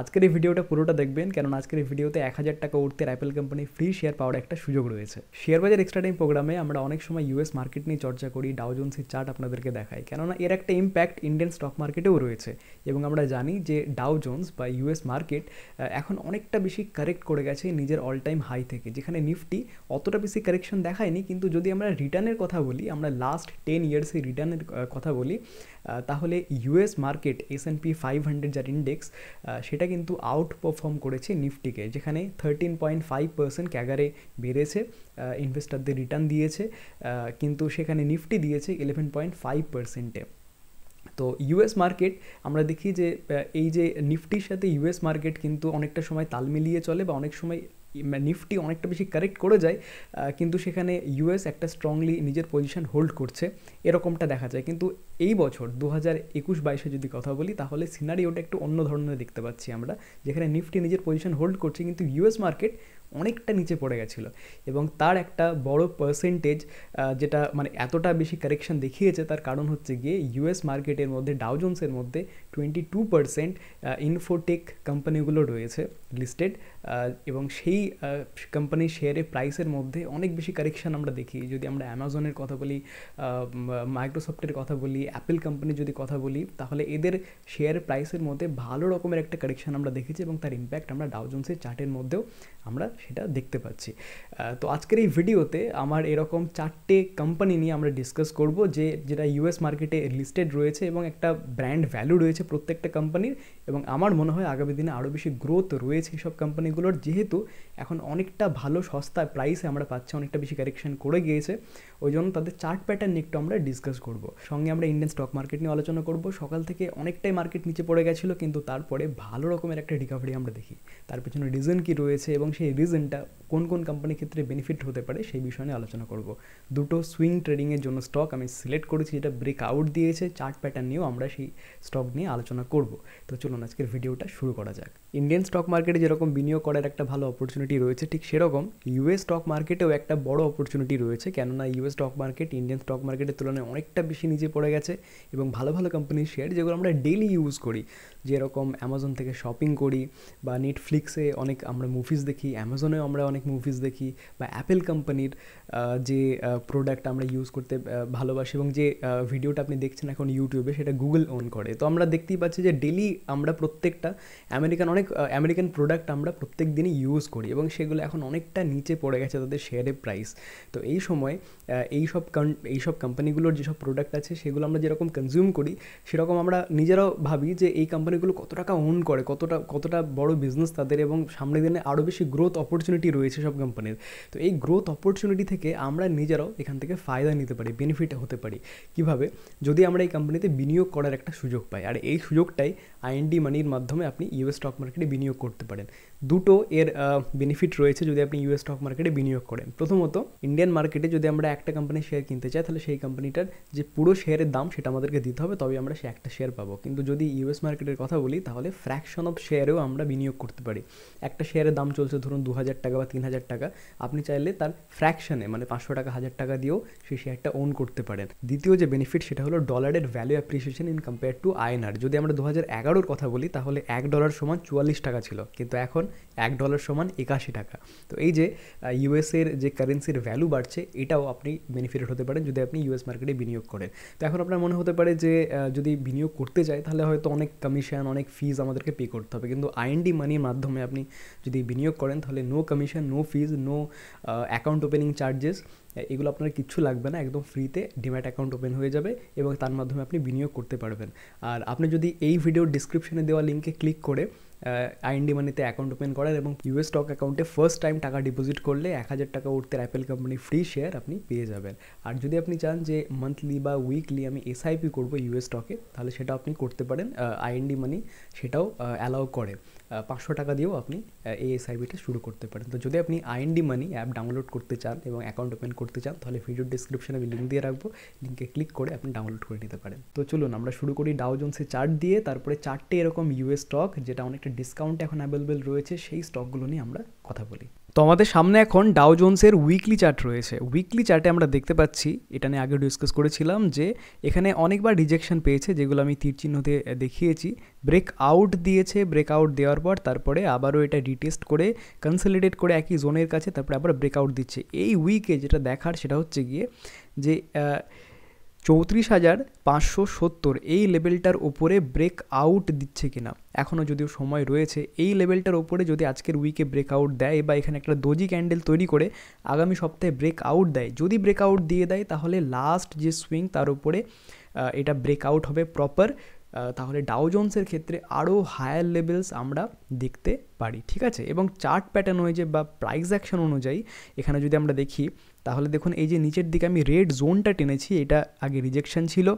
আজকের এই ভিডিওটা পুরোটা দেখবেন কারণ আজকের এই ভিডিওতে এক হাজার টাকা উঠতে অ্যাপেল কোম্পানি ফ্রি শেয়ার পাওয়ার একটা সুযোগ রয়েছে শেয়ার বাজার এক্সট্রা টাইম প্রোগ্রামে আমরা অনেক সময় ইউএস মার্কেট নিয়ে চর্চা করি ডাউজন্সির চার্ট আপনাদেরকে দেখাই কেননা এর একটা ইম্প্যাক্ট ইন্ডিয়ান স্টক মার্কেটেও রয়েছে এবং আমরা জানি যে ডাউজন্স বা ইউএস মার্কেট এখন অনেকটা বেশি কারেক্ট করে গেছে নিজের অল টাইম হাই থেকে যেখানে নিফটি অতটা বেশি কারেকশন দেখায়নি কিন্তু যদি আমরা রিটার্নের কথা বলি আমরা লাস্ট টেন ইয়ার্সের রিটার্নের কথা বলি তাহলে US market S and P five hundred যার ইন্ডেক্স সেটা কিন্তু আউট পারফর্ম করেছে নিফটিকে যেখানে থার্টিন পয়েন্ট ফাইভ পার্সেন্ট ক্যাগারে বেড়েছে ইনভেস্টারদের রিটার্ন দিয়েছে কিন্তু সেখানে নিফটি দিয়েছে ইলেভেন পয়েন্ট ফাইভ পার্সেন্টে তো ইউএস মার্কেট আমরা দেখি যে এই যে নিফটির সাথে ইউএস মার্কেট কিন্তু অনেকটা সময় তাল মিলিয়ে চলে বা অনেক সময় মানে নিফটি অনেকটা বেশি কারেক্ট করে যায় কিন্তু সেখানে ইউএস একটা স্ট্রংলি নিজের পজিশন হোল্ড করছে এরকমটা দেখা যায় কিন্তু এই বছর দু হাজার একুশ বাইশে যদি কথা বলি তাহলে সিনারি ওটা একটু অন্য ধরনের দেখতে পাচ্ছি আমরা যেখানে নিফটি নিজের পজিশন হোল্ড করছে কিন্তু ইউএস মার্কেট অনেকটা নিচে পড়ে গেছিলো এবং তার একটা বড় পার্সেন্টেজ যেটা মানে এতটা বেশি কারেকশন দেখিয়েছে তার কারণ হচ্ছে গিয়ে ইউএস মার্কেটের মধ্যে ডাউজন্সের মধ্যে টোয়েন্টি টু পার্সেন্ট ইনফোটেক কোম্পানিগুলো রয়েছে লিস্টেড এবং সেই কোম্পানির শেয়ারের প্রাইসের মধ্যে অনেক বেশি কারেকশান আমরা দেখি যদি আমরা অ্যামাজনের কথা বলি মাইক্রোসফটের কথা বলি অ্যাপেল কোম্পানির যদি কথা বলি তাহলে এদের শেয়ার প্রাইসের মধ্যে ভালো রকমের একটা কারেকশান আমরা দেখেছি এবং তার ইম্প্যাক্ট আমরা ডাউজন্সের চার্টের মধ্যেও আমরা সেটা দেখতে পাচ্ছি তো আজকের এই ভিডিওতে আমার এরকম চারটে কোম্পানি নিয়ে আমরা ডিসকাস করব যে যেটা ইউএস মার্কেটে লিস্টেড রয়েছে এবং একটা ব্র্যান্ড ভ্যালু রয়েছে প্রত্যেকটা কোম্পানির এবং আমার মনে হয় আগামী দিনে আরও বেশি গ্রোথ রয়েছে সব কোম্পানিগুলোর যেহেতু এখন অনেকটা ভালো সস্তা প্রাইসে আমরা পাচ্ছি অনেকটা বেশি কারেকশন করে গিয়েছে ওই জন্য তাদের চার্ট প্যাটার্ন একটু আমরা ডিসকাস করব সঙ্গে আমরা ইন্ডিয়ান স্টক মার্কেট নিয়ে আলোচনা করব সকাল থেকে অনেকটাই মার্কেট নিচে পড়ে গেছিলো কিন্তু তারপরে ভালো রকমের একটা রিকভারি আমরা দেখি তার পেছনে রিজন কী রয়েছে এবং সেই রিজন Inter. কোন কোন কোম্পানির ক্ষেত্রে বেনিফিট হতে পারে সেই বিষয় নিয়ে আলোচনা করব দুটো সুইং ট্রেডিংয়ের জন্য স্টক আমি সিলেক্ট করেছি যেটা ব্রেক আউট দিয়েছে চার্ট প্যাটার্ন নিয়েও আমরা সেই স্টক নিয়ে আলোচনা করব তো চলুন আজকের ভিডিওটা শুরু করা যাক ইন্ডিয়ান স্টক মার্কেটে যেরকম বিনিয়োগ করার একটা ভালো অপরচুনিটি রয়েছে ঠিক সেরকম ইউএস স্টক মার্কেটেও একটা বড় অপরচুনিটি রয়েছে কেননা US stock market Indian stock মার্কেটের তুলনায় অনেকটা বেশি নিচে পড়ে গেছে এবং ভালো ভালো কোম্পানির শেয়ার যেগুলো আমরা ডেলি ইউজ করি যেরকম অ্যামাজন থেকে শপিং করি বা নেটফ্লিক্সে অনেক আমরা মুভিজ দেখি অ্যামাজনেও আমরা অনেক অনেক মুভিজ দেখি বা অ্যাপেল কোম্পানির যে প্রোডাক্ট আমরা ইউজ করতে ভালোবাসি এবং যে ভিডিওটা আপনি দেখছেন এখন ইউটিউবে সেটা গুগল ওন করে তো আমরা দেখতেই পাচ্ছি যে ডেলি আমরা প্রত্যেকটা আমেরিকান অনেক আমেরিকান প্রোডাক্ট আমরা প্রত্যেক দিনই ইউজ করি এবং সেগুলো এখন অনেকটা নিচে পড়ে গেছে তাদের শেয়ারের প্রাইস তো এই সময় এইসব এইসব কোম্পানিগুলোর যেসব প্রোডাক্ট আছে সেগুলো আমরা যেরকম কনজিউম করি সেরকম আমরা নিজেরাও ভাবি যে এই কোম্পানিগুলো কত টাকা ওন করে কতটা কতটা বড় বিজনেস তাদের এবং সামনের দিনে আরও বেশি গ্রোথ অপরচুনিটি রয়েছে রয়েছে সব কোম্পানির তো এই গ্রোথ অপরচুনিটি থেকে আমরা নিজেরাও এখান থেকে ফায়দা নিতে পারি বেনিফিট হতে পারি কিভাবে যদি আমরা এই কোম্পানিতে বিনিয়োগ করার একটা সুযোগ পাই আর এই সুযোগটাই আইএনডি মানির মাধ্যমে আপনি ইউএস স্টক মার্কেটে বিনিয়োগ করতে পারেন দুটো এর বেনিফিট রয়েছে যদি আপনি ইউএস স্টক মার্কেটে বিনিয়োগ করেন প্রথমত ইন্ডিয়ান মার্কেটে যদি আমরা একটা কোম্পানির শেয়ার কিনতে চাই তাহলে সেই কোম্পানিটার যে পুরো শেয়ারের দাম সেটা আমাদেরকে দিতে হবে তবে আমরা সে একটা শেয়ার পাবো কিন্তু যদি ইউএস মার্কেটের কথা বলি তাহলে ফ্র্যাকশন অফ শেয়ারেও আমরা বিনিয়োগ করতে পারি একটা শেয়ারের দাম চলছে ধরুন দু হাজার টাকা বা তিন হাজার টাকা আপনি চাইলে তার ফ্র্যাকশনে মানে পাঁচশো টাকা হাজার টাকা দিয়েও সেই শেয়ারটা ওন করতে পারেন দ্বিতীয় যে বেনিফিট সেটা হলো ডলারের value appreciation in compare to আয়নার যদি আমরা দু হাজার এগারোর কথা বলি তাহলে এক ডলার সমান চুয়াল্লিশ টাকা ছিল কিন্তু এখন এক ডলার সমান একাশি টাকা তো এই যে ইউএসের যে কারেন্সির ভ্যালু বাড়ছে এটাও আপনি বেনিফিট হতে পারেন যদি আপনি ইউএস মার্কেটে বিনিয়োগ করেন তো এখন আপনার মনে হতে পারে যে যদি বিনিয়োগ করতে যায় তাহলে হয়তো অনেক কমিশন অনেক ফিজ আমাদেরকে পে করতে হবে কিন্তু আইএনডি মানির মাধ্যমে আপনি যদি বিনিয়োগ করেন তাহলে no commission no fees no account opening charges এগুলো আপনার কিচ্ছু লাগবে না একদম ফ্রিতে ডিম্যাট অ্যাকাউন্ট ওপেন হয়ে যাবে এবং তার মাধ্যমে আপনি বিনিয়োগ করতে পারবেন আর আপনি যদি এই ভিডিও ডিসক্রিপশনে দেওয়া লিঙ্কে ক্লিক করে আইএনডি মানিতে অ্যাকাউন্ট ওপেন করার এবং ইউএস স্টক অ্যাকাউন্টে ফার্স্ট টাইম টাকা ডিপোজিট করলে এক হাজার টাকা উঠতে অ্যাপেল কোম্পানি ফ্রি শেয়ার আপনি পেয়ে যাবেন আর যদি আপনি চান যে মান্থলি বা উইকলি আমি এসআইপি করবো ইউএস স্টকে তাহলে সেটা আপনি করতে পারেন আইএনডি মানি সেটাও অ্যালাউ করে পাঁচশো টাকা দিয়েও আপনি এই এসআইবিটা শুরু করতে পারেন তো যদি আপনি আইএনডি মানি অ্যাপ ডাউনলোড করতে চান এবং অ্যাকাউন্ট ওপেন করতে চান তাহলে ভিডিও ডিসক্রিপশানে আমি লিঙ্ক দিয়ে রাখবো লিঙ্কে ক্লিক করে আপনি ডাউনলোড করে নিতে পারেন তো চলুন আমরা শুরু করি ডাউজন্সের চার্ট দিয়ে তারপরে চারটে এরকম ইউএস স্টক যেটা অনেকটা ডিসকাউন্ট এখন অ্যাভেলেবেল রয়েছে সেই স্টকগুলো নিয়ে আমরা কথা বলি তো আমাদের সামনে এখন ডাও জোন্সের উইকলি চার্ট রয়েছে উইকলি চার্টে আমরা দেখতে পাচ্ছি এটা নিয়ে আগে ডিসকাস করেছিলাম যে এখানে অনেকবার রিজেকশন পেয়েছে যেগুলো আমি তীর চিহ্নতে দেখিয়েছি ব্রেক আউট দিয়েছে ব্রেক আউট দেওয়ার পর তারপরে আবারও এটা রিটেস্ট করে কনসলিডেট করে একই জোনের কাছে তারপরে আবার ব্রেক আউট দিচ্ছে এই উইকে যেটা দেখার সেটা হচ্ছে গিয়ে যে চৌত্রিশ হাজার পাঁচশো সত্তর এই লেভেলটার ওপরে ব্রেক আউট দিচ্ছে কিনা এখনও যদিও সময় রয়েছে এই লেভেলটার ওপরে যদি আজকের উইকে ব্রেক আউট দেয় বা এখানে একটা দজি ক্যান্ডেল তৈরি করে আগামী সপ্তাহে ব্রেক আউট দেয় যদি ব্রেক আউট দিয়ে দেয় তাহলে লাস্ট যে সুইং তার উপরে এটা ব্রেক আউট হবে প্রপার তাহলে ডাউজন্সের ক্ষেত্রে আরও হায়ার লেভেলস আমরা দেখতে পারি ঠিক আছে এবং চার্ট প্যাটার্ন যে বা প্রাইস অ্যাকশন অনুযায়ী এখানে যদি আমরা দেখি তাহলে দেখুন এই যে নিচের দিকে আমি রেড জোনটা টেনেছি এটা আগে রিজেকশন ছিল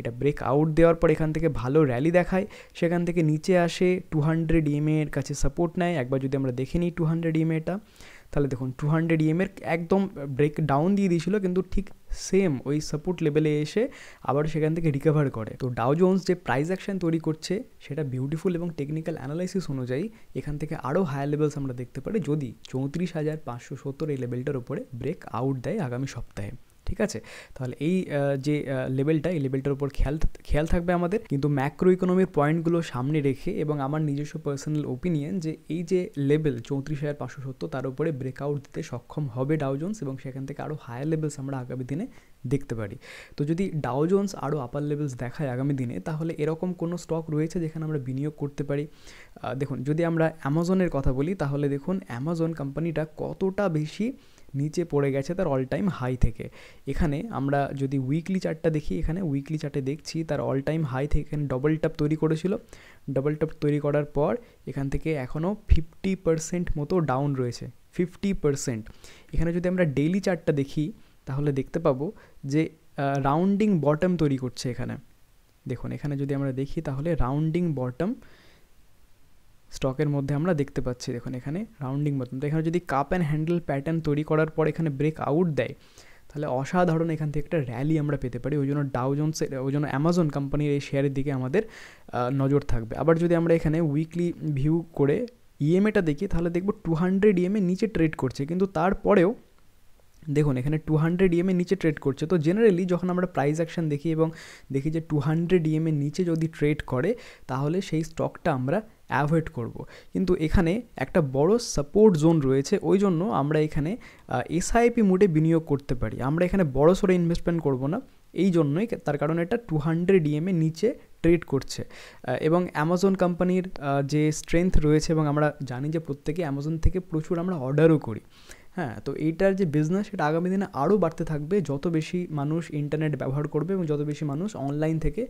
এটা ব্রেক আউট দেওয়ার পর এখান থেকে ভালো র্যালি দেখায় সেখান থেকে নিচে আসে টু হান্ড্রেড ইএমএ এর কাছে সাপোর্ট নেয় একবার যদি আমরা দেখে নিই টু হান্ড্রেড ইএমএটা তাহলে দেখুন টু হান্ড্রেড ইএমের একদম ব্রেক ডাউন দিয়ে দিয়েছিল কিন্তু ঠিক সেম ওই সাপোর্ট লেভেলে এসে আবার সেখান থেকে রিকভার করে তো ডাউ জোন্স যে প্রাইস অ্যাকশন তৈরি করছে সেটা বিউটিফুল এবং টেকনিক্যাল অ্যানালাইসিস অনুযায়ী এখান থেকে আরও হায়ার লেভেলস আমরা দেখতে পারি যদি চৌত্রিশ হাজার পাঁচশো সত্তর এই লেভেলটার উপরে ব্রেক আউট দেয় আগামী সপ্তাহে ঠিক আছে তাহলে এই যে লেভেলটা এই লেভেলটার উপর খেয়াল খেয়াল থাকবে আমাদের কিন্তু ম্যাক্রো ইকোনমির পয়েন্টগুলো সামনে রেখে এবং আমার নিজস্ব পার্সোনাল ওপিনিয়ন যে এই যে লেভেল চৌত্রিশ হাজার পাঁচশো সত্তর তার উপরে ব্রেকআউট দিতে সক্ষম হবে ডাউজন্স এবং সেখান থেকে আরও হায়ার লেভেলস আমরা আগামী দিনে দেখতে পারি তো যদি ডাউজন্স আরও আপার লেভেলস দেখায় আগামী দিনে তাহলে এরকম কোনো স্টক রয়েছে যেখানে আমরা বিনিয়োগ করতে পারি দেখুন যদি আমরা অ্যামাজনের কথা বলি তাহলে দেখুন অ্যামাজন কোম্পানিটা কতটা বেশি নিচে পড়ে গেছে তার অল টাইম হাই থেকে এখানে আমরা যদি উইকলি চার্টটা দেখি এখানে উইকলি চার্টে দেখছি তার অল টাইম হাই থেকে এখানে ডবল টপ তৈরি করেছিল ডবল টপ তৈরি করার পর এখান থেকে এখনও ফিফটি পারসেন্ট মতো ডাউন রয়েছে ফিফটি পারসেন্ট এখানে যদি আমরা ডেইলি চার্টটা দেখি তাহলে দেখতে পাবো যে রাউন্ডিং বটম তৈরি করছে এখানে দেখুন এখানে যদি আমরা দেখি তাহলে রাউন্ডিং বটম স্টকের মধ্যে আমরা দেখতে পাচ্ছি দেখুন এখানে রাউন্ডিং মতন তো এখানে যদি কাপ অ্যান্ড হ্যান্ডেল প্যাটার্ন তৈরি করার পর এখানে ব্রেক আউট দেয় তাহলে অসাধারণ এখান থেকে একটা র্যালি আমরা পেতে পারি ওই জন্য ডাউজন্সের ওই জন্য অ্যামাজন কোম্পানির এই শেয়ারের দিকে আমাদের নজর থাকবে আবার যদি আমরা এখানে উইকলি ভিউ করে ইএমএটা দেখি তাহলে দেখব টু হান্ড্রেড ইএমএ নিচে ট্রেড করছে কিন্তু তারপরেও দেখুন এখানে টু হান্ড্রেড ইএমএ নিচে ট্রেড করছে তো জেনারেলি যখন আমরা প্রাইস অ্যাকশন দেখি এবং দেখি যে টু হান্ড্রেড ইএমএ নিচে যদি ট্রেড করে তাহলে সেই স্টকটা আমরা অ্যাভয়েড করব। কিন্তু এখানে একটা বড় সাপোর্ট জোন রয়েছে ওই জন্য আমরা এখানে এসআইপি মোডে বিনিয়োগ করতে পারি আমরা এখানে বড় সড়ো ইনভেস্টমেন্ট করব না এই জন্যই তার কারণ এটা টু হান্ড্রেড ইএমে নিচে ট্রেড করছে এবং অ্যামাজন কোম্পানির যে স্ট্রেংথ রয়েছে এবং আমরা জানি যে প্রত্যেকে অ্যামাজন থেকে প্রচুর আমরা অর্ডারও করি হ্যাঁ তো এইটার যে বিজনেস সেটা আগামী দিনে আরও বাড়তে থাকবে যত বেশি মানুষ ইন্টারনেট ব্যবহার করবে এবং যত বেশি মানুষ অনলাইন থেকে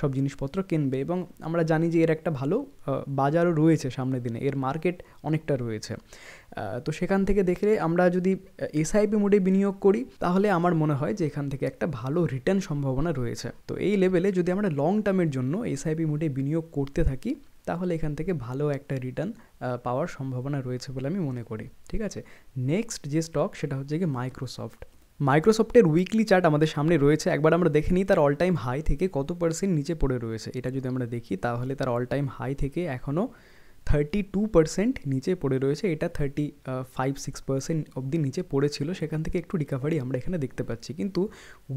সব জিনিসপত্র কিনবে এবং আমরা জানি যে এর একটা ভালো বাজারও রয়েছে সামনের দিনে এর মার্কেট অনেকটা রয়েছে তো সেখান থেকে দেখলে আমরা যদি এসআইপি মোডে বিনিয়োগ করি তাহলে আমার মনে হয় যে এখান থেকে একটা ভালো রিটার্ন সম্ভাবনা রয়েছে তো এই লেভেলে যদি আমরা লং টার্মের জন্য এসআইপি মোডে বিনিয়োগ করতে থাকি তাহলে এখান থেকে ভালো একটা রিটার্ন পাওয়ার সম্ভাবনা রয়েছে বলে আমি মনে করি ঠিক আছে নেক্সট যে স্টক সেটা হচ্ছে গিয়ে মাইক্রোসফট মাইক্রোসফটের উইকলি চার্ট আমাদের সামনে রয়েছে একবার আমরা দেখে নিই তার অল টাইম হাই থেকে কত পার্সেন্ট নিচে পড়ে রয়েছে এটা যদি আমরা দেখি তাহলে তার অল টাইম হাই থেকে এখনও থার্টি টু পার্সেন্ট নিচে পড়ে রয়েছে এটা থার্টি ফাইভ সিক্স পার্সেন্ট অবধি নিচে পড়েছিল সেখান থেকে একটু রিকাভারি আমরা এখানে দেখতে পাচ্ছি কিন্তু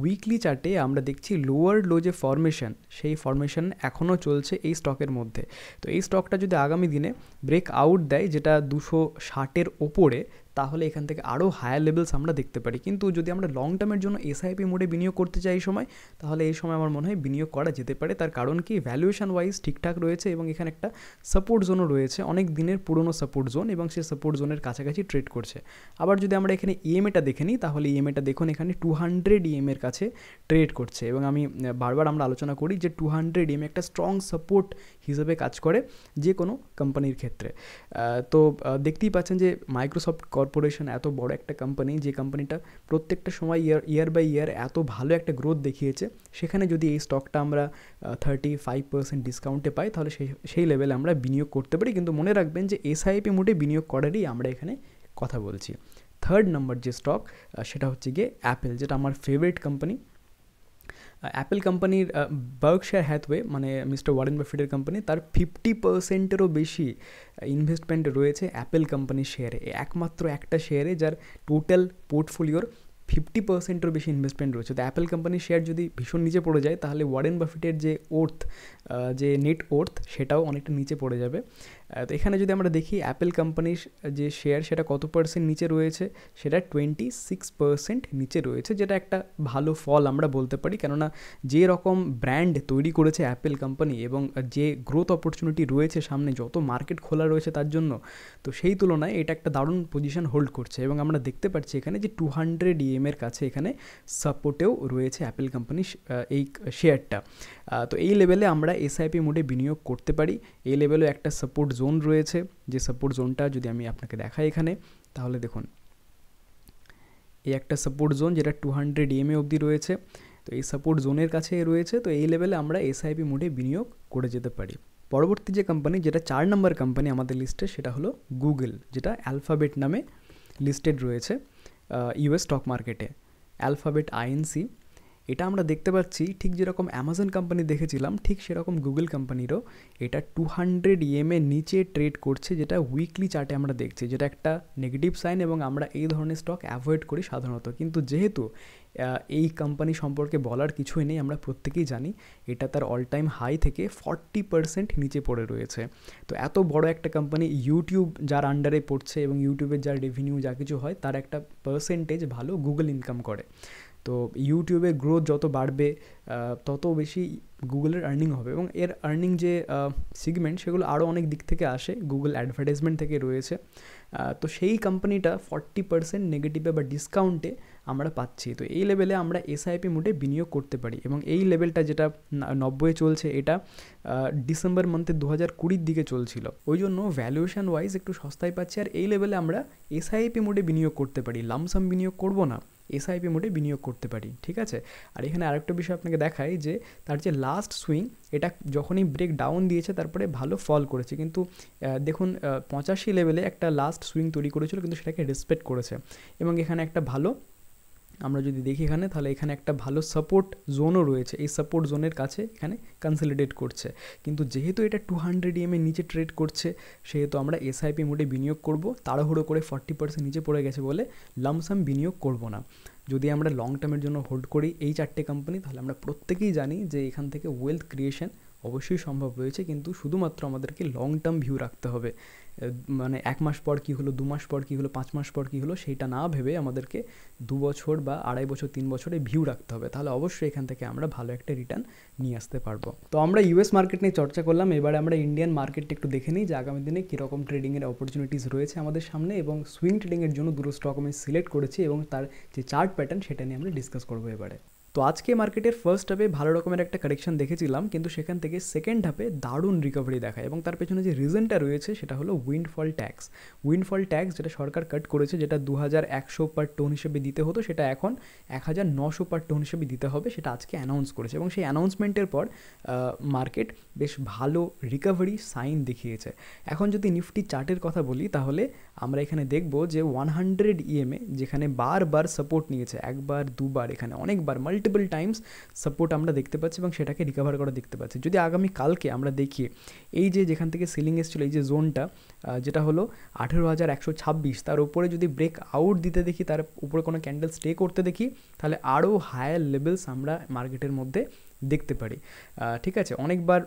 উইকলি চার্টে আমরা দেখছি লোয়ার লো যে ফরমেশন সেই ফরমেশন এখনও চলছে এই স্টকের মধ্যে তো এই স্টকটা যদি আগামী দিনে ব্রেক আউট দেয় যেটা দুশো ষাটের ওপরে তাহলে এখান থেকে আরও হায়ার লেভেলস আমরা দেখতে পারি কিন্তু যদি আমরা লং টার্মের জন্য এসআইপি মোডে বিনিয়োগ করতে চাই এই সময় তাহলে এই সময় আমার মনে হয় বিনিয়োগ করা যেতে পারে তার কারণ কি ভ্যালুয়েশন ওয়াইজ ঠিকঠাক রয়েছে এবং এখানে একটা সাপোর্ট জোনও রয়েছে অনেক দিনের পুরনো সাপোর্ট জোন এবং সে সাপোর্ট জোনের কাছাকাছি ট্রেড করছে আবার যদি আমরা এখানে ইএমএটা e দেখে নিই তাহলে ইএমএটা e দেখুন এখানে টু হান্ড্রেড ইএমের কাছে ট্রেড করছে এবং আমি বারবার আমরা আলোচনা করি যে টু হান্ড্রেড ইএম একটা স্ট্রং সাপোর্ট হিসেবে কাজ করে যে কোনো কোম্পানির ক্ষেত্রে তো দেখতেই পাচ্ছেন যে মাইক্রোসফট কর্পোরেশন এত বড় একটা কোম্পানি যে কোম্পানিটা প্রত্যেকটা সময় ইয়ার ইয়ার বাই ইয়ার এত ভালো একটা গ্রোথ দেখিয়েছে সেখানে যদি এই স্টকটা আমরা থার্টি ফাইভ পার্সেন্ট ডিসকাউন্টে পাই তাহলে সেই সেই লেভেলে আমরা বিনিয়োগ করতে পারি কিন্তু মনে রাখবেন যে এসআইপি মোটে বিনিয়োগ করারই আমরা এখানে কথা বলছি থার্ড নাম্বার যে স্টক সেটা হচ্ছে গিয়ে অ্যাপেল যেটা আমার ফেভারিট কোম্পানি অ্যাপেল কোম্পানির বার্কশায়ার হ্যাথওয়ে মানে মিস্টার ওয়ারেন বাফেটের কোম্পানি তার ফিফটি পার্সেন্টেরও বেশি ইনভেস্টমেন্ট রয়েছে অ্যাপেল কোম্পানির শেয়ারে একমাত্র একটা শেয়ারে যার টোটাল পোর্টফোলিওর ফিফটি পার্সেন্টেরও বেশি ইনভেস্টমেন্ট রয়েছে তো অ্যাপেল কোম্পানির শেয়ার যদি ভীষণ নিচে পড়ে যায় তাহলে ওয়ারেন বাফিটের যে ওর্থ যে নেট ওর্থ সেটাও অনেকটা নিচে পড়ে যাবে তো এখানে যদি আমরা দেখি অ্যাপেল কোম্পানির যে শেয়ার সেটা কত পার্সেন্ট নিচে রয়েছে সেটা টোয়েন্টি সিক্স পার্সেন্ট নিচে রয়েছে যেটা একটা ভালো ফল আমরা বলতে পারি কেননা যে রকম ব্র্যান্ড তৈরি করেছে অ্যাপেল কোম্পানি এবং যে গ্রোথ অপরচুনিটি রয়েছে সামনে যত মার্কেট খোলা রয়েছে তার জন্য তো সেই তুলনায় এটা একটা দারুণ পজিশন হোল্ড করছে এবং আমরা দেখতে পাচ্ছি এখানে যে টু হান্ড্রেড ইএমের কাছে এখানে সাপোর্টেও রয়েছে অ্যাপেল কোম্পানির এই শেয়ারটা তো এই লেভেলে আমরা এসআইপি মোডে বিনিয়োগ করতে পারি এই লেভেলেও একটা সাপোর্ট জোন রয়েছে যে সাপোর্ট জোনটা যদি আমি আপনাকে দেখাই এখানে তাহলে দেখুন এই একটা সাপোর্ট জোন যেটা টু হান্ড্রেড ইএমএ অবধি রয়েছে তো এই সাপোর্ট জোনের কাছে রয়েছে তো এই লেভেলে আমরা এসআইপি মোডে বিনিয়োগ করে যেতে পারি পরবর্তী যে কোম্পানি যেটা চার নম্বর কোম্পানি আমাদের লিস্টে সেটা হলো গুগল যেটা অ্যালফাবেট নামে লিস্টেড রয়েছে ইউএস স্টক মার্কেটে অ্যালফাবেট আইএনসি এটা আমরা দেখতে পাচ্ছি ঠিক যেরকম অ্যামাজন কোম্পানি দেখেছিলাম ঠিক সেরকম গুগল কোম্পানিরও এটা টু হান্ড্রেড ইএমএ নিচে ট্রেড করছে যেটা উইকলি চার্টে আমরা দেখছি যেটা একটা নেগেটিভ সাইন এবং আমরা এই ধরনের স্টক অ্যাভয়েড করি সাধারণত কিন্তু যেহেতু এই কোম্পানি সম্পর্কে বলার কিছুই নেই আমরা প্রত্যেকেই জানি এটা তার অল টাইম হাই থেকে ফর্টি পার্সেন্ট নিচে পড়ে রয়েছে তো এত বড় একটা কোম্পানি ইউটিউব যার আন্ডারে পড়ছে এবং ইউটিউবের যার রেভিনিউ যা কিছু হয় তার একটা পার্সেন্টেজ ভালো গুগল ইনকাম করে তো ইউটিউবে গ্রোথ যত বাড়বে তত বেশি গুগলের আর্নিং হবে এবং এর আর্নিং যে সিগমেন্ট সেগুলো আরও অনেক দিক থেকে আসে গুগল অ্যাডভার্টাইজমেন্ট থেকে রয়েছে তো সেই কোম্পানিটা ফর্টি পার্সেন্ট নেগেটিভে বা ডিসকাউন্টে আমরা পাচ্ছি তো এই লেভেলে আমরা এসআইপি মোডে বিনিয়োগ করতে পারি এবং এই লেভেলটা যেটা নব্বই চলছে এটা ডিসেম্বর মান্থে দু হাজার কুড়ির দিকে চলছিল ওই জন্য ভ্যালুয়েশান ওয়াইজ একটু সস্তায় পাচ্ছি আর এই লেভেলে আমরা এসআইপি মোডে বিনিয়োগ করতে পারি লামসাম বিনিয়োগ করব না এসআইপি মোডে বিনিয়োগ করতে পারি ঠিক আছে আর এখানে আরেকটা বিষয় আপনাকে দেখাই যে তার যে লাস্ট সুইং এটা যখনই ব্রেক ডাউন দিয়েছে তারপরে ভালো ফল করেছে কিন্তু দেখুন পঁচাশি লেভেলে একটা লাস্ট সুইং তৈরি করেছিল কিন্তু সেটাকে রেসপেক্ট করেছে এবং এখানে একটা ভালো আমরা যদি দেখি এখানে তাহলে এখানে একটা ভালো সাপোর্ট জোনও রয়েছে এই সাপোর্ট জোনের কাছে এখানে কনসলিডেট করছে কিন্তু যেহেতু এটা টু হান্ড্রেড এর নিচে ট্রেড করছে সেহেতু আমরা এসআইপি মোডে বিনিয়োগ করব তাড়াহুড়ো করে ফর্টি পার্সেন্ট নিচে পড়ে গেছে বলে লামসাম বিনিয়োগ করব না যদি আমরা লং টার্মের জন্য হোল্ড করি এই চারটে কোম্পানি তাহলে আমরা প্রত্যেকেই জানি যে এখান থেকে ওয়েলথ ক্রিয়েশন অবশ্যই সম্ভব রয়েছে কিন্তু শুধুমাত্র আমাদেরকে লং টার্ম ভিউ রাখতে হবে মানে এক মাস পর কী হলো দু মাস পর কী হলো পাঁচ মাস পর কী হলো সেইটা না ভেবে আমাদেরকে দু বছর বা আড়াই বছর তিন বছরে ভিউ রাখতে হবে তাহলে অবশ্যই এখান থেকে আমরা ভালো একটা রিটার্ন নিয়ে আসতে পারবো তো আমরা ইউএস মার্কেট নিয়ে চর্চা করলাম এবারে আমরা ইন্ডিয়ান মার্কেটটা একটু দেখে নিই যে আগামী দিনে কীরকম ট্রেডিংয়ের অপরচুনিটিস রয়েছে আমাদের সামনে এবং সুইং ট্রেডিংয়ের জন্য দুটো স্টক আমি সিলেক্ট করেছি এবং তার যে চার্ট প্যাটার্ন সেটা নিয়ে আমরা ডিসকাস করবো এবারে তো আজকে মার্কেটের ফার্স্ট হাফে ভালো রকমের একটা কারেকশন দেখেছিলাম কিন্তু সেখান থেকে সেকেন্ড হাফে দারুণ রিকভারি দেখায় এবং তার পেছনে যে রিজনটা রয়েছে সেটা হলো উইন্ডফল ট্যাক্স উইন্ডফল ট্যাক্স যেটা সরকার কাট করেছে যেটা দু হাজার একশো পার টোন হিসেবে দিতে হতো সেটা এখন এক হাজার নশো পার টোন হিসেবে দিতে হবে সেটা আজকে অ্যানাউন্স করেছে এবং সেই অ্যানাউন্সমেন্টের পর মার্কেট বেশ ভালো রিকভারি সাইন দেখিয়েছে এখন যদি নিফটি চার্টের কথা বলি তাহলে আমরা এখানে দেখব যে ওয়ান হান্ড্রেড ইএমএ যেখানে বারবার সাপোর্ট নিয়েছে একবার দুবার এখানে অনেকবার মাল্টি মাল্টিপল টাইমস সাপোর্ট আমরা দেখতে পাচ্ছি এবং সেটাকে রিকভার করা দেখতে পাচ্ছি যদি আগামী কালকে আমরা দেখি এই যে যেখান থেকে সিলিং এসেছিল এই যে জোনটা যেটা হলো আঠেরো হাজার একশো ছাব্বিশ তার উপরে যদি ব্রেক আউট দিতে দেখি তার উপরে কোনো ক্যান্ডেল স্টে করতে দেখি তাহলে আরও হায়ার লেভেলস আমরা মার্কেটের মধ্যে দেখতে পারি ঠিক আছে অনেকবার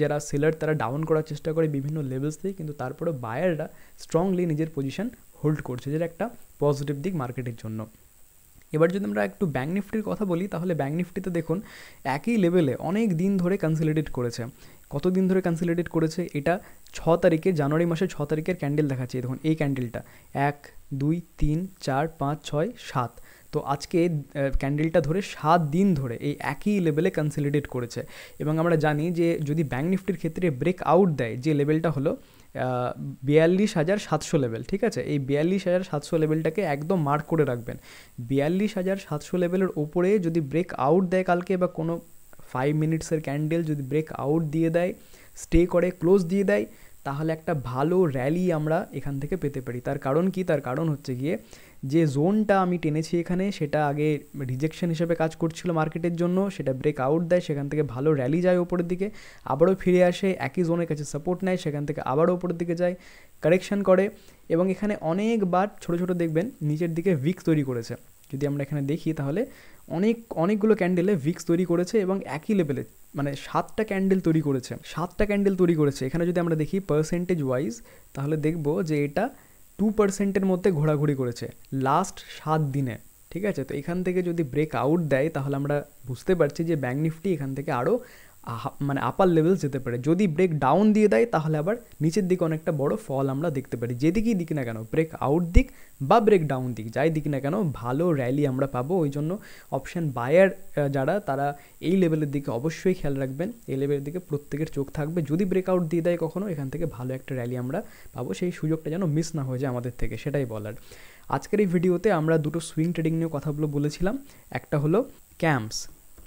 যারা সেলার তারা ডাউন করার চেষ্টা করে বিভিন্ন লেভেলস থেকে কিন্তু তারপরে বায়াররা স্ট্রংলি নিজের পজিশন হোল্ড করছে যেটা একটা পজিটিভ দিক মার্কেটের জন্য এবার যদি আমরা একটু ব্যাঙ্ক নিফটির কথা বলি তাহলে ব্যাঙ্ক নিফটিতে দেখুন একই লেভেলে অনেক দিন ধরে কনসিলিডেট করেছে কতদিন ধরে কনসিলিডেট করেছে এটা ছ তারিখে জানুয়ারি মাসের ছ তারিখের ক্যান্ডেল দেখাচ্ছে দেখুন এই ক্যান্ডেলটা এক দুই তিন চার পাঁচ ছয় সাত তো আজকে ক্যান্ডেলটা ধরে সাত দিন ধরে এই একই লেভেলে কনসিলিডেট করেছে এবং আমরা জানি যে যদি ব্যাঙ্ক নিফটির ক্ষেত্রে ব্রেক আউট দেয় যে লেভেলটা হলো বিয়াল্লিশ হাজার সাতশো লেভেল ঠিক আছে এই বিয়াল্লিশ হাজার সাতশো লেভেলটাকে একদম মার্ক করে রাখবেন বিয়াল্লিশ হাজার সাতশো লেভেলের ওপরে যদি ব্রেক আউট দেয় কালকে বা কোনো ফাইভ মিনিটসের ক্যান্ডেল যদি ব্রেক আউট দিয়ে দেয় স্টে করে ক্লোজ দিয়ে দেয় তাহলে একটা ভালো র্যালি আমরা এখান থেকে পেতে পারি তার কারণ কি তার কারণ হচ্ছে গিয়ে যে জোনটা আমি টেনেছি এখানে সেটা আগে রিজেকশন হিসেবে কাজ করছিল মার্কেটের জন্য সেটা ব্রেক আউট দেয় সেখান থেকে ভালো র্যালি যায় ওপরের দিকে আবারও ফিরে আসে একই জোনের কাছে সাপোর্ট নেয় সেখান থেকে আবারও ওপরের দিকে যায় কারেকশান করে এবং এখানে অনেকবার ছোট ছোট দেখবেন নিচের দিকে উইক তৈরি করেছে যদি আমরা এখানে দেখি তাহলে অনেক অনেকগুলো ক্যান্ডেলে উইক্স তৈরি করেছে এবং একই লেভেলে মানে সাতটা ক্যান্ডেল তৈরি করেছে সাতটা ক্যান্ডেল তৈরি করেছে এখানে যদি আমরা দেখি পার্সেন্টেজ ওয়াইজ তাহলে দেখব যে এটা টু পার্সেন্টের মধ্যে ঘোরাঘুরি করেছে লাস্ট সাত দিনে ঠিক আছে তো এখান থেকে যদি ব্রেক আউট দেয় তাহলে আমরা বুঝতে পারছি যে ব্যাঙ্ক নিফটি এখান থেকে আরও মানে আপার লেভেল যেতে পারে যদি ব্রেক ডাউন দিয়ে দেয় তাহলে আবার নিচের দিকে অনেকটা বড় ফল আমরা দেখতে পারি যেদিকেই দিক না কেন ব্রেক আউট দিক বা ব্রেক ডাউন দিক যাই দিক না কেন ভালো র্যালি আমরা পাবো ওই জন্য অপশান বায়ার যারা তারা এই লেভেলের দিকে অবশ্যই খেয়াল রাখবেন এই লেভেলের দিকে প্রত্যেকের চোখ থাকবে যদি ব্রেক আউট দিয়ে দেয় কখনো এখান থেকে ভালো একটা র্যালি আমরা পাবো সেই সুযোগটা যেন মিস না হয়ে যায় আমাদের থেকে সেটাই বলার আজকের এই ভিডিওতে আমরা দুটো সুইং ট্রেডিং নিয়ে কথাগুলো বলেছিলাম একটা হলো ক্যাম্পস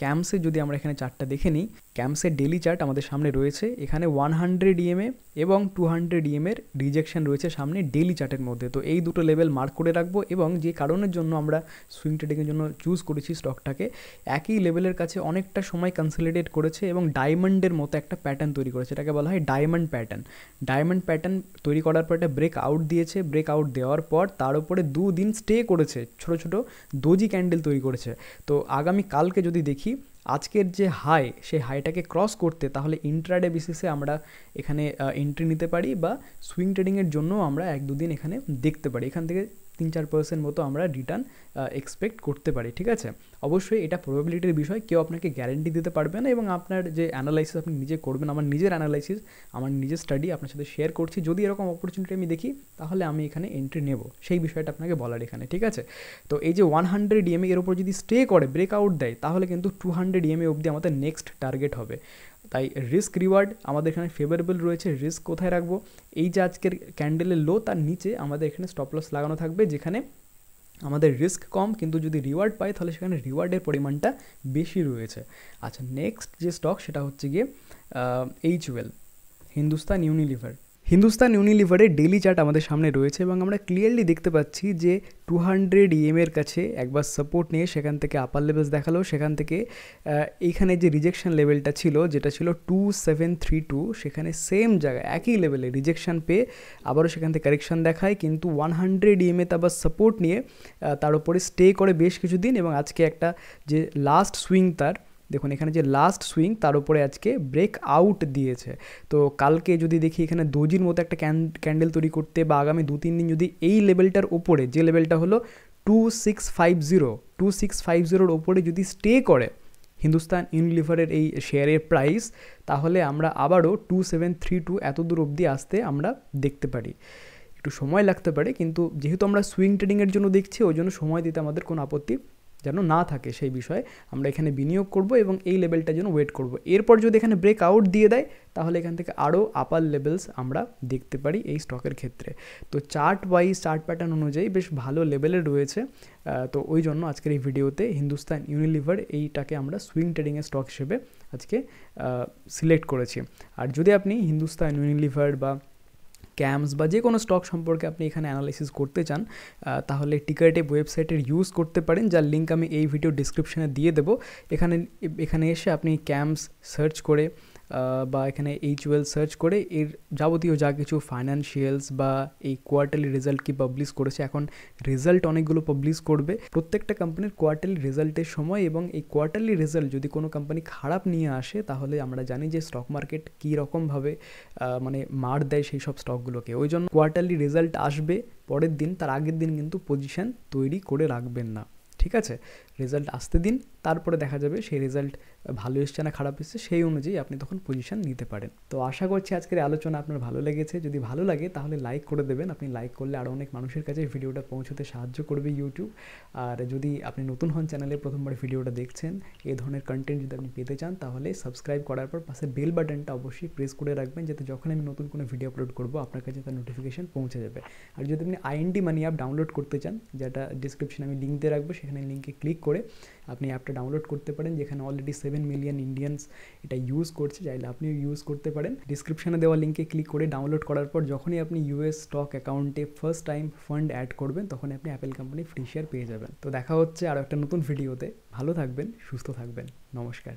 ক্যাম্পসে যদি আমরা এখানে চার্টটা দেখে নিই ক্যাম্পসের ডেলি চার্ট আমাদের সামনে রয়েছে এখানে ওয়ান হান্ড্রেড ইএমএ এবং টু হান্ড্রেড ইএমএর রিজেকশন রয়েছে সামনে ডেলি চার্টের মধ্যে তো এই দুটো লেভেল মার্ক করে রাখবো এবং যে কারণের জন্য আমরা সুইং ট্রেডিংয়ের জন্য চুজ করেছি স্টকটাকে একই লেভেলের কাছে অনেকটা সময় কনসলিডেট করেছে এবং ডায়মন্ডের মতো একটা প্যাটার্ন তৈরি করেছে এটাকে বলা হয় ডায়মন্ড প্যাটার্ন ডায়মন্ড প্যাটার্ন তৈরি করার পর একটা ব্রেক আউট দিয়েছে ব্রেক আউট দেওয়ার পর তার উপরে দুদিন স্টে করেছে ছোট ছোট দোজি ক্যান্ডেল তৈরি করেছে তো আগামী কালকে যদি দেখি আজকের যে হাই সেই হাইটাকে ক্রস করতে তাহলে ইন্ট্রাডে বেসিসে আমরা এখানে এন্ট্রি নিতে পারি বা সুইং ট্রেডিংয়ের জন্য আমরা এক দুদিন এখানে দেখতে পারি এখান থেকে তিন চার পার্সেন্ট মতো আমরা রিটার্ন এক্সপেক্ট করতে পারি ঠিক আছে অবশ্যই এটা প্রবাবিলিটির বিষয় কেউ আপনাকে গ্যারেন্টি দিতে পারবে না এবং আপনার যে অ্যানালাইসিস আপনি নিজে করবেন আমার নিজের অ্যানালাইসিস আমার নিজের স্টাডি আপনার সাথে শেয়ার করছি যদি এরকম অপরচুনিটি আমি দেখি তাহলে আমি এখানে এন্ট্রি নেব সেই বিষয়টা আপনাকে বলার এখানে ঠিক আছে তো এই যে ওয়ান হান্ড্রেড ইএমএ এর উপর যদি স্টে করে ব্রেকআউট দেয় তাহলে কিন্তু টু হান্ড্রেড ইএমএ অবধি আমাদের নেক্সট টার্গেট হবে তাই রিস্ক রিওয়ার্ড আমাদের এখানে ফেভারেবল রয়েছে রিস্ক কোথায় রাখবো এই যে আজকের ক্যান্ডেলের লো তার নিচে আমাদের এখানে স্টপ লস লাগানো থাকবে যেখানে আমাদের রিস্ক কম কিন্তু যদি রিওয়ার্ড পাই তাহলে সেখানে রিওয়ার্ডের পরিমাণটা বেশি রয়েছে আচ্ছা নেক্সট যে স্টক সেটা হচ্ছে গিয়ে এইচ ওয়েল হিন্দুস্তান ইউনিলিভার হিন্দুস্তান ইউনিলিভারের ডেলি চার্ট আমাদের সামনে রয়েছে এবং আমরা ক্লিয়ারলি দেখতে পাচ্ছি যে টু হান্ড্রেড ইএমের কাছে একবার সাপোর্ট নিয়ে সেখান থেকে আপার লেভেলস দেখালো সেখান থেকে এইখানে যে রিজেকশন লেভেলটা ছিল যেটা ছিল টু সেভেন থ্রি টু সেখানে সেম জায়গায় একই লেভেলে রিজেকশন পেয়ে আবারও সেখান থেকে কারেকশন দেখায় কিন্তু ওয়ান হান্ড্রেড ইএমএতে আবার সাপোর্ট নিয়ে তার উপরে স্টে করে বেশ কিছুদিন এবং আজকে একটা যে লাস্ট সুইং তার দেখুন এখানে যে লাস্ট সুইং তার উপরে আজকে ব্রেক আউট দিয়েছে তো কালকে যদি দেখি এখানে দোজির মতো একটা ক্যান্ডেল তৈরি করতে বা আগামী দু তিন দিন যদি এই লেভেলটার ওপরে যে লেভেলটা হলো two six five zero two six five জিরোর ওপরে যদি স্টে করে হিন্দুস্তান ইউনিলিভারের এই শেয়ারের প্রাইস তাহলে আমরা আবারও টু সেভেন থ্রি টু এত দূর অবধি আসতে আমরা দেখতে পারি একটু সময় লাগতে পারে কিন্তু যেহেতু আমরা সুইং ট্রেডিংয়ের জন্য দেখছি ওই জন্য সময় দিতে আমাদের কোনো আপত্তি যেন না থাকে সেই বিষয়ে আমরা এখানে বিনিয়োগ করব এবং এই লেভেলটা যেন ওয়েট করব এরপর যদি এখানে ব্রেকআউট দিয়ে দেয় তাহলে এখান থেকে আরও আপার লেভেলস আমরা দেখতে পারি এই স্টকের ক্ষেত্রে তো চার্ট ওয়াইজ চার্ট প্যাটার্ন অনুযায়ী বেশ ভালো লেভেলে রয়েছে তো ওই জন্য আজকের এই ভিডিওতে হিন্দুস্তান ইউনিলিভার এইটাকে আমরা সুইং ট্রেডিংয়ের স্টক হিসেবে আজকে সিলেক্ট করেছি আর যদি আপনি হিন্দুস্তান ইউনিলিভার বা আমরাস বডেকোন স্টক সম্পর্কে এখানে অ্যানালাইসিস করতে চান তাহলে টিকেট ওয়েবসাইট এর ইউজ করতে পারেন যার লিংক আমি এই ভিডিও ডেসক্রিপশনে দিয়ে দেব এখানে এখানে এসে আপনি ক্যামস সার্চ করে বা এখানে এইচওয়েল সার্চ করে এর যাবতীয় যা কিছু ফাইন্যান্সিয়ালস বা এই কোয়ার্টারলি রেজাল্ট কি পাবলিশ করেছে এখন রেজাল্ট অনেকগুলো পাবলিশ করবে প্রত্যেকটা কোম্পানির কোয়ার্টারলি রেজাল্টের সময় এবং এই কোয়ার্টারলি রেজাল্ট যদি কোনো কোম্পানি খারাপ নিয়ে আসে তাহলে আমরা জানি যে স্টক মার্কেট কী রকমভাবে মানে মার দেয় সেই সব স্টকগুলোকে ওই জন্য কোয়ার্টারলি রেজাল্ট আসবে পরের দিন তার আগের দিন কিন্তু পজিশান তৈরি করে রাখবেন না ঠিক আছে রেজাল্ট আসতে দিন তারপরে দেখা যাবে সেই রেজাল্ট ভালো এসছে না খারাপ এসছে সেই অনুযায়ী আপনি তখন পজিশন নিতে পারেন তো আশা করছি আজকের আলোচনা আপনার ভালো লেগেছে যদি ভালো লাগে তাহলে লাইক করে দেবেন আপনি লাইক করলে আরও অনেক মানুষের কাছে ভিডিওটা পৌঁছতে সাহায্য করবে ইউটিউব আর যদি আপনি নতুন হন চ্যানেলে প্রথমবার ভিডিওটা দেখছেন এ ধরনের কন্টেন্ট যদি আপনি পেতে চান তাহলে সাবস্ক্রাইব করার পর পাশে বেল বাটনটা অবশ্যই প্রেস করে রাখবেন যাতে যখন আমি নতুন কোনো ভিডিও আপলোড করবো আপনার কাছে তার নোটিফিকেশান পৌঁছে যাবে আর যদি আপনি আইএনডি মানি অ্যাপ ডাউনলোড করতে চান যেটা ডিসক্রিপশানে আমি লিঙ্ক দিয়ে রাখবো সেখানে লিঙ্কে ক্লিক করে আপনি অ্যাপটা ডাউনলোড করতে পারেন যেখানে অলরেডি সেভেন মিলিয়ন ইন্ডিয়ানস এটা ইউজ করছে চাইলে আপনিও ইউজ করতে পারেন ডিসক্রিপশানে দেওয়া লিঙ্কে ক্লিক করে ডাউনলোড করার পর যখনই আপনি ইউএস স্টক অ্যাকাউন্টে ফার্স্ট টাইম ফান্ড অ্যাড করবেন তখন আপনি অ্যাপেল কোম্পানি ফ্রি শেয়ার পেয়ে যাবেন তো দেখা হচ্ছে আরও একটা নতুন ভিডিওতে ভালো থাকবেন সুস্থ থাকবেন নমস্কার